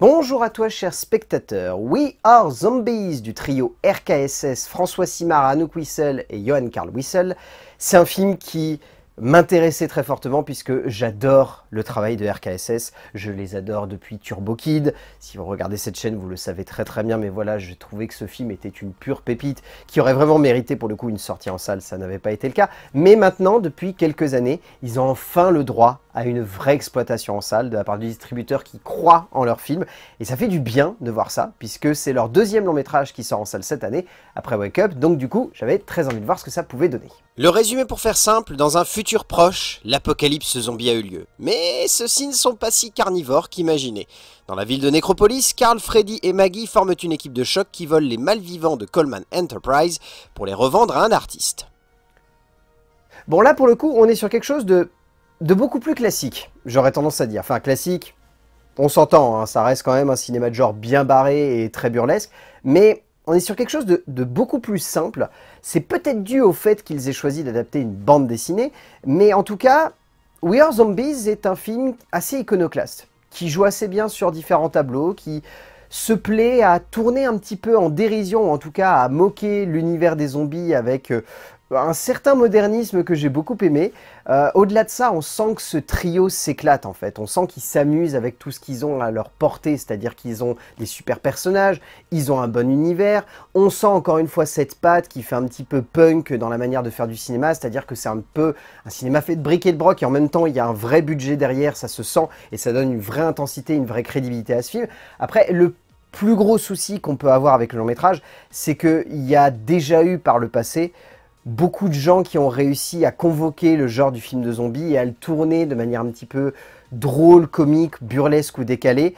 Bonjour à toi chers spectateurs, We Are Zombies du trio RKSS François Simard, Anouk Wissel et Johan Carl Wissel. C'est un film qui m'intéresser très fortement puisque j'adore le travail de RKSS, je les adore depuis Turbo Kid, si vous regardez cette chaîne vous le savez très très bien mais voilà j'ai trouvé que ce film était une pure pépite qui aurait vraiment mérité pour le coup une sortie en salle, ça n'avait pas été le cas, mais maintenant depuis quelques années ils ont enfin le droit à une vraie exploitation en salle de la part du distributeur qui croit en leur film et ça fait du bien de voir ça puisque c'est leur deuxième long métrage qui sort en salle cette année après Wake Up donc du coup j'avais très envie de voir ce que ça pouvait donner. Le résumé pour faire simple, dans un futur proche, l'apocalypse zombie a eu lieu. Mais ceux-ci ne sont pas si carnivores qu'imaginés. Dans la ville de Nécropolis, Carl, Freddy et Maggie forment une équipe de choc qui vole les malvivants de Coleman Enterprise pour les revendre à un artiste. Bon là pour le coup, on est sur quelque chose de, de beaucoup plus classique, j'aurais tendance à dire. Enfin classique, on s'entend, hein, ça reste quand même un cinéma de genre bien barré et très burlesque, mais on est sur quelque chose de, beaucoup plus simple. C'est peut-être dû au fait qu'ils aient choisi d'adapter une bande dessinée, mais en tout cas, We Are Zombies est un film assez iconoclaste, qui joue assez bien sur différents tableaux, qui se plaît à tourner un petit peu en dérision, ou en tout cas à moquer l'univers des zombies avec euh, un certain modernisme que j'ai beaucoup aimé. Euh, au-delà de ça, on sent que ce trio s'éclate en fait. On sent qu'ils s'amusent avec tout ce qu'ils ont à leur portée, c'est-à-dire qu'ils ont des super personnages, ils ont un bon univers. On sent encore une fois cette patte qui fait un petit peu punk dans la manière de faire du cinéma, c'est-à-dire que c'est un peu un cinéma fait de briques et de broc et en même temps il y a un vrai budget derrière, ça se sent et ça donne une vraie intensité, une vraie crédibilité à ce film. Après, le plus gros souci qu'on peut avoir avec le long métrage, c'est qu'il y a déjà eu par le passé beaucoup de gens qui ont réussi à convoquer le genre du film de zombie et à le tourner de manière un petit peu drôle, comique, burlesque ou décalée,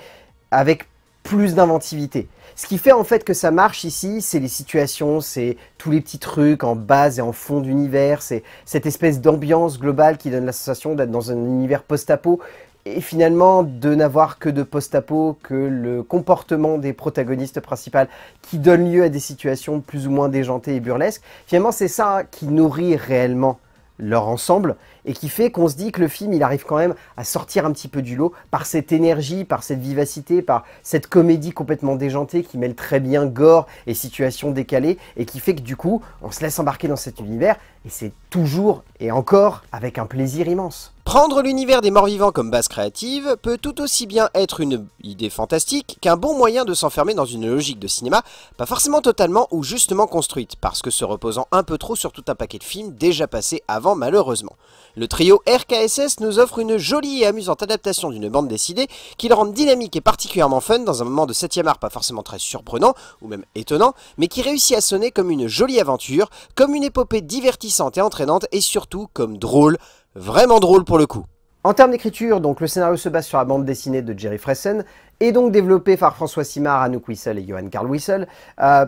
avec plus d'inventivité. Ce qui fait en fait que ça marche ici, c'est les situations, c'est tous les petits trucs en base et en fond d'univers, c'est cette espèce d'ambiance globale qui donne la sensation d'être dans un univers post-apo, et finalement de n'avoir que de post-apo, que le comportement des protagonistes principales qui donne lieu à des situations plus ou moins déjantées et burlesques, finalement c'est ça qui nourrit réellement leur ensemble et qui fait qu'on se dit que le film il arrive quand même à sortir un petit peu du lot par cette énergie, par cette vivacité, par cette comédie complètement déjantée qui mêle très bien gore et situation décalée et qui fait que du coup on se laisse embarquer dans cet univers et c'est toujours et encore avec un plaisir immense. Prendre l'univers des morts-vivants comme base créative peut tout aussi bien être une idée fantastique qu'un bon moyen de s'enfermer dans une logique de cinéma, pas forcément totalement ou justement construite, parce que se reposant un peu trop sur tout un paquet de films déjà passés avant malheureusement. Le trio RKSS nous offre une jolie et amusante adaptation d'une bande dessinée qui le rend dynamique et particulièrement fun dans un moment de 7ème art pas forcément très surprenant, ou même étonnant, mais qui réussit à sonner comme une jolie aventure, comme une épopée divertissante et entraînante, et surtout comme drôle, vraiment drôle pour le coup. En termes d'écriture, donc le scénario se base sur la bande dessinée de Jerry Fressen, et donc développé par François Simard, Anouk Whistle et Johan Carl Wissel. Euh,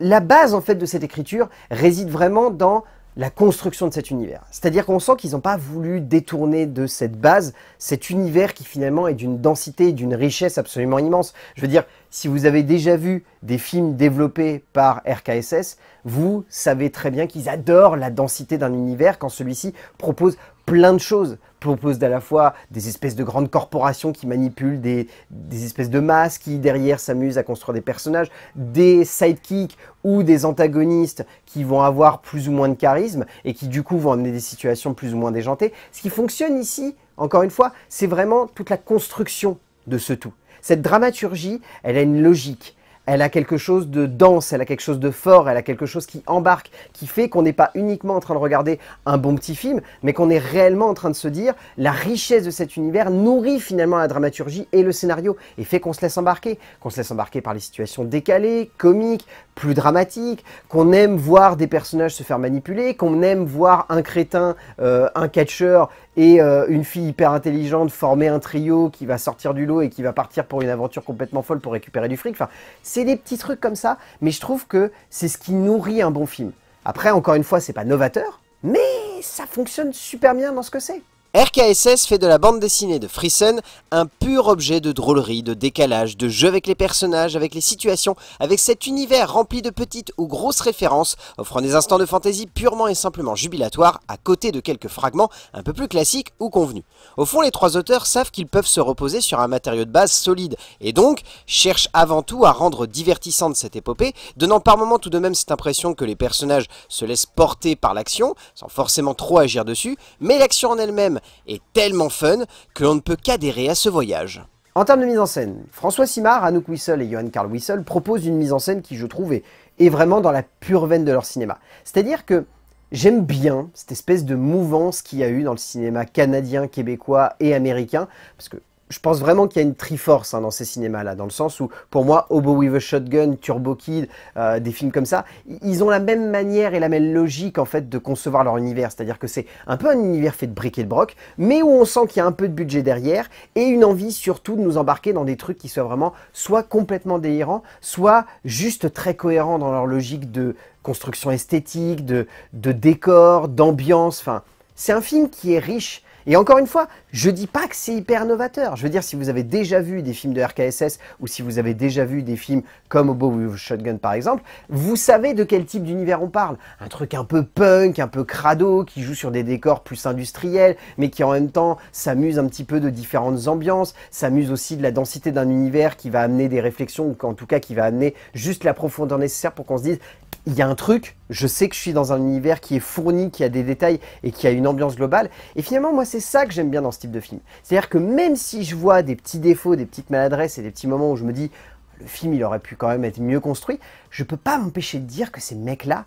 la base en fait de cette écriture réside vraiment dans la construction de cet univers. C'est-à-dire qu'on sent qu'ils n'ont pas voulu détourner de cette base cet univers qui finalement est d'une densité, d'une richesse absolument immense. Je veux dire, si vous avez déjà vu des films développés par RKSS, vous savez très bien qu'ils adorent la densité d'un univers quand celui-ci propose plein de choses propose à la fois des espèces de grandes corporations qui manipulent des, des espèces de masses qui derrière s'amusent à construire des personnages, des sidekicks ou des antagonistes qui vont avoir plus ou moins de charisme et qui du coup vont amener des situations plus ou moins déjantées. Ce qui fonctionne ici, encore une fois, c'est vraiment toute la construction de ce tout. Cette dramaturgie, elle a une logique, elle a quelque chose de dense, elle a quelque chose de fort, elle a quelque chose qui embarque, qui fait qu'on n'est pas uniquement en train de regarder un bon petit film, mais qu'on est réellement en train de se dire la richesse de cet univers nourrit finalement la dramaturgie et le scénario et fait qu'on se laisse embarquer, qu'on se laisse embarquer par les situations décalées, comiques, plus dramatiques, qu'on aime voir des personnages se faire manipuler, qu'on aime voir un crétin, euh, un catcheur et euh, une fille hyper intelligente former un trio qui va sortir du lot et qui va partir pour une aventure complètement folle pour récupérer du fric. Enfin, c'est des petits trucs comme ça, mais je trouve que c'est ce qui nourrit un bon film. Après, encore une fois, c'est pas novateur, mais ça fonctionne super bien dans ce que c'est. RKSS fait de la bande dessinée de frissen un pur objet de drôlerie, de décalage, de jeu avec les personnages, avec les situations, avec cet univers rempli de petites ou grosses références, offrant des instants de fantaisie purement et simplement jubilatoires à côté de quelques fragments un peu plus classiques ou convenus. Au fond, les trois auteurs savent qu'ils peuvent se reposer sur un matériau de base solide et donc cherchent avant tout à rendre divertissante cette épopée, donnant par moments tout de même cette impression que les personnages se laissent porter par l'action, sans forcément trop agir dessus, mais l'action en elle-même est tellement fun que l'on ne peut qu'adhérer à ce voyage. En termes de mise en scène, François Simard, Anouk Wissel et Johan Carl Wissel proposent une mise en scène qui, je trouve, est vraiment dans la pure veine de leur cinéma. C'est-à-dire que j'aime bien cette espèce de mouvance qu'il y a eu dans le cinéma canadien, québécois et américain, parce que je pense vraiment qu'il y a une triforce hein, dans ces cinémas-là, dans le sens où, pour moi, Oboe with a Shotgun, Turbo Kid, euh, des films comme ça, ils ont la même manière et la même logique, en fait, de concevoir leur univers. C'est-à-dire que c'est un peu un univers fait de briques et de broc, mais où on sent qu'il y a un peu de budget derrière, et une envie surtout de nous embarquer dans des trucs qui soient vraiment soit complètement délirants, soit juste très cohérents dans leur logique de construction esthétique, de, de décor, d'ambiance, enfin... C'est un film qui est riche, et encore une fois, je dis pas que c'est hyper novateur. Je veux dire, si vous avez déjà vu des films de RKSS ou si vous avez déjà vu des films comme Obo with Shotgun par exemple, vous savez de quel type d'univers on parle. Un truc un peu punk, un peu crado, qui joue sur des décors plus industriels, mais qui en même temps s'amuse un petit peu de différentes ambiances, s'amuse aussi de la densité d'un univers qui va amener des réflexions ou en tout cas qui va amener juste la profondeur nécessaire pour qu'on se dise il y a un truc, je sais que je suis dans un univers qui est fourni, qui a des détails et qui a une ambiance globale. Et finalement, moi, c'est ça que j'aime bien dans ce type de film. C'est-à-dire que même si je vois des petits défauts, des petites maladresses et des petits moments où je me dis, le film, il aurait pu quand même être mieux construit, je peux pas m'empêcher de dire que ces mecs-là,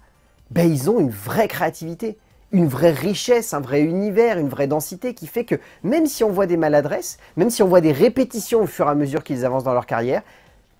ben, ils ont une vraie créativité, une vraie richesse, un vrai univers, une vraie densité qui fait que même si on voit des maladresses, même si on voit des répétitions au fur et à mesure qu'ils avancent dans leur carrière,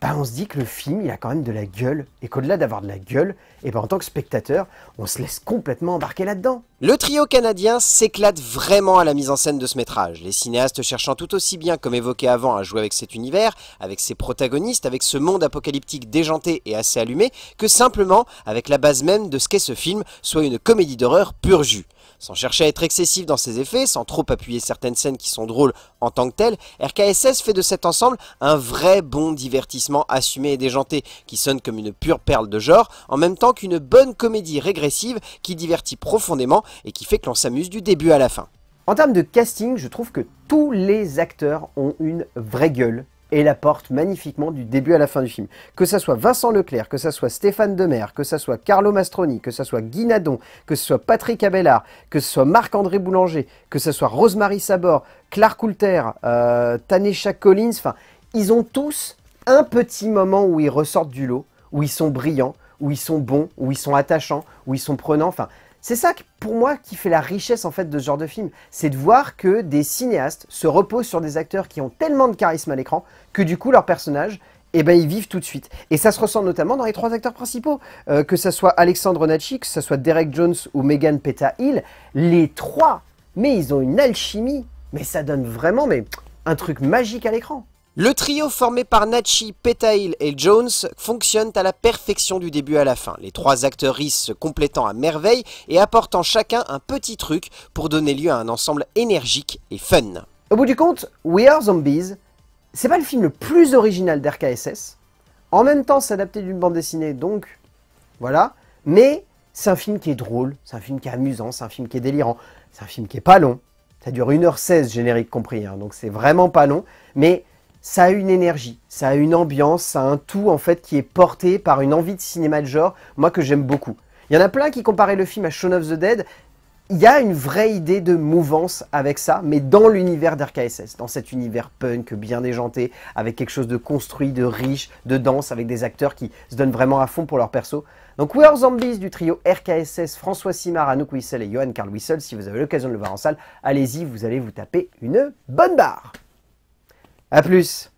bah, on se dit que le film, il a quand même de la gueule, et qu'au-delà d'avoir de la gueule, et eh ben, en tant que spectateur, on se laisse complètement embarquer là-dedans. Le trio canadien s'éclate vraiment à la mise en scène de ce métrage, les cinéastes cherchant tout aussi bien, comme évoqué avant, à jouer avec cet univers, avec ses protagonistes, avec ce monde apocalyptique déjanté et assez allumé, que simplement avec la base même de ce qu'est ce film, soit une comédie d'horreur pur jus. Sans chercher à être excessif dans ses effets, sans trop appuyer certaines scènes qui sont drôles en tant que telles, RKSS fait de cet ensemble un vrai bon divertissement assumé et déjanté, qui sonne comme une pure perle de genre, en même temps qu'une bonne comédie régressive qui divertit profondément et qui fait que l'on s'amuse du début à la fin. En termes de casting, je trouve que tous les acteurs ont une vraie gueule et la porte magnifiquement du début à la fin du film. Que ça soit Vincent Leclerc, que ça soit Stéphane Demer, que ça soit Carlo Mastroni, que ça soit Guy Nadon, que ce soit Patrick Abelard, que ce soit Marc-André Boulanger, que ce soit Rosemary Sabor, Clark Coulter, euh, Tanisha Collins, enfin, ils ont tous un petit moment où ils ressortent du lot, où ils sont brillants, où ils sont bons, où ils sont attachants, où ils sont prenants, enfin, c'est ça pour moi qui fait la richesse en fait de ce genre de film, c'est de voir que des cinéastes se reposent sur des acteurs qui ont tellement de charisme à l'écran que du coup leurs personnages eh ben, ils vivent tout de suite. Et ça se ressent notamment dans les trois acteurs principaux, euh, que ce soit Alexandre Natchi, que ce soit Derek Jones ou Megan Peta Hill, les trois, mais ils ont une alchimie, mais ça donne vraiment mais, un truc magique à l'écran. Le trio formé par Nachi, Petail et Jones fonctionne à la perfection du début à la fin, les trois actrices se complétant à merveille et apportant chacun un petit truc pour donner lieu à un ensemble énergique et fun. Au bout du compte, We Are Zombies, c'est pas le film le plus original d'RKSS, en même temps c'est adapté d'une bande dessinée donc voilà, mais c'est un film qui est drôle, c'est un film qui est amusant, c'est un film qui est délirant, c'est un film qui est pas long, ça dure 1h16 générique compris, hein, donc c'est vraiment pas long, mais ça a une énergie, ça a une ambiance, ça a un tout en fait qui est porté par une envie de cinéma de genre, moi que j'aime beaucoup. Il y en a plein qui comparaient le film à Shaun of the Dead. Il y a une vraie idée de mouvance avec ça, mais dans l'univers d'RKSS, dans cet univers punk bien déjanté, avec quelque chose de construit, de riche, de danse, avec des acteurs qui se donnent vraiment à fond pour leur perso. Donc We Zombies du trio RKSS, François Simard, Anouk Whistle et Johan Carl Whistle, si vous avez l'occasion de le voir en salle, allez-y, vous allez vous taper une bonne barre à plus